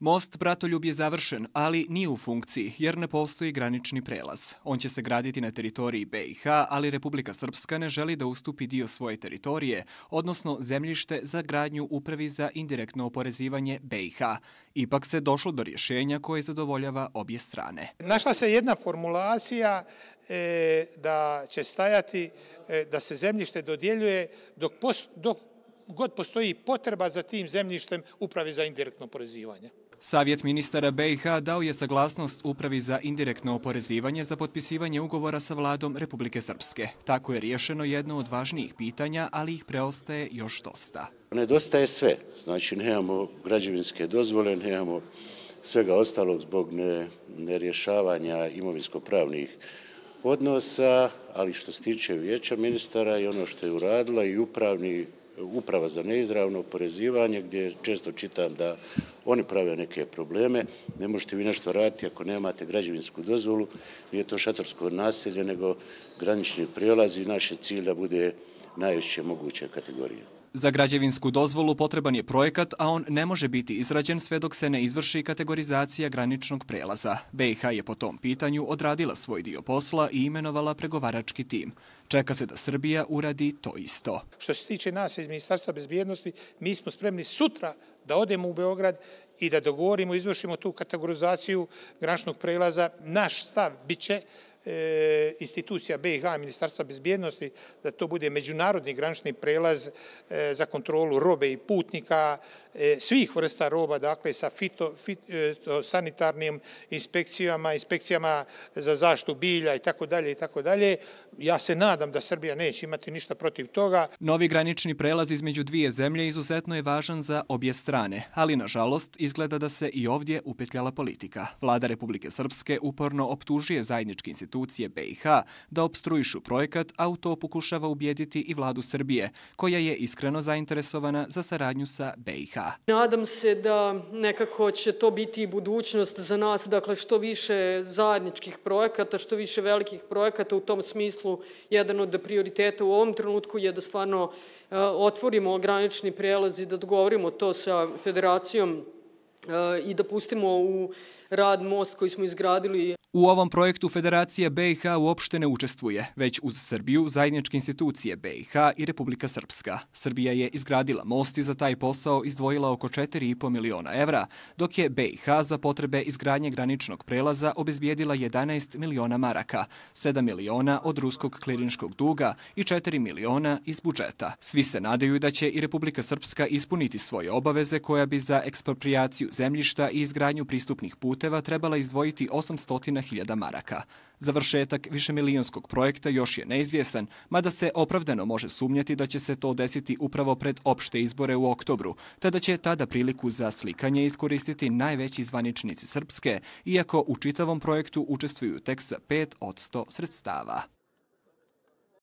Most Bratoljub je završen, ali nije u funkciji, jer ne postoji granični prelaz. On će se graditi na teritoriji BiH, ali Republika Srpska ne želi da ustupi dio svoje teritorije, odnosno zemljište za gradnju upravi za indirektno oporezivanje BiH. Ipak se došlo do rješenja koje zadovoljava obje strane. Našla se jedna formulacija e, da će stajati e, da se zemljište dodjeljuje dok postoji god postoji potreba za tim zemljištem uprave za indirektno porezivanje. Savjet ministara BiH dao je saglasnost Upravi za indirektno oporezivanje za potpisivanje ugovora sa vladom Republike Srpske. Tako je rješeno jedno od važnijih pitanja, ali ih preostaje još dosta. Nedostaje sve. Znači, ne imamo građevinske dozvole, ne imamo svega ostalog zbog nerješavanja imovinsko-pravnih odnosa, ali što se tiče vječa ministara i ono što je uradila i upravni uprava za neizravno oporezivanje, gdje često čitam da oni prave neke probleme, ne možete vi nešto raditi ako nemate građevinsku dozvolu, nije to šatorsko naselje, nego granični prijelaz i naš je cilj da bude najveće moguće kategorije. Za građevinsku dozvolu potreban je projekat, a on ne može biti izrađen sve dok se ne izvrši kategorizacija graničnog prelaza. BiH je po tom pitanju odradila svoj dio posla i imenovala pregovarački tim. Čeka se da Srbija uradi to isto. Što se tiče nas iz Ministarstva bezbijednosti, mi smo spremni sutra da odemo u Beograd i da dogovorimo, izvršimo tu kategorizaciju graničnog prelaza. Naš stav biće E, institucija BiH, Ministarstva bezbjednosti, da to bude međunarodni granični prelaz e, za kontrolu robe i putnika, e, svih vrsta roba, dakle sa fitosanitarnim inspekcijama, inspekcijama za zaštu bilja i tako dalje i tako dalje. Ja se nadam da Srbija neće imati ništa protiv toga. Novi granični prelaz između dvije zemlje izuzetno je važan za obje strane, ali nažalost izgleda da se i ovdje upetljala politika. Vlada Republike Srpske uporno optužuje zajednički institut institucije BiH da obstruišu projekat, a u to pokušava ubijediti i vladu Srbije, koja je iskreno zainteresovana za saradnju sa BiH. Nadam se da nekako će to biti i budućnost za nas, dakle što više zajedničkih projekata, što više velikih projekata u tom smislu, jedan od prioriteta u ovom trenutku je da stvarno e, otvorimo granični prelaz i da dogovorimo to sa federacijom i da pustimo u rad most koji smo izgradili. U ovom projektu Federacija BiH uopšte ne učestvuje, već uz Srbiju, zajedničke institucije BiH i Republika Srpska. Srbija je izgradila most i za taj posao izdvojila oko 4,5 miliona evra, dok je BiH za potrebe izgradnje graničnog prelaza obezbijedila 11 miliona maraka, 7 miliona od ruskog klirinškog duga i 4 miliona iz budžeta. Svi se nadaju da će i Republika Srpska ispuniti svoje obaveze koja bi za ekspropriaciju zemljišta i izgradnju pristupnih puteva trebala izdvojiti 800.000 maraka. Završetak višemilijonskog projekta još je neizvjesan, mada se opravdano može sumnjati da će se to desiti upravo pred opšte izbore u oktobru, tada će tada priliku za slikanje iskoristiti najveći zvaničnici Srpske, iako u čitavom projektu učestvuju tek sa 5 od 100 sredstava.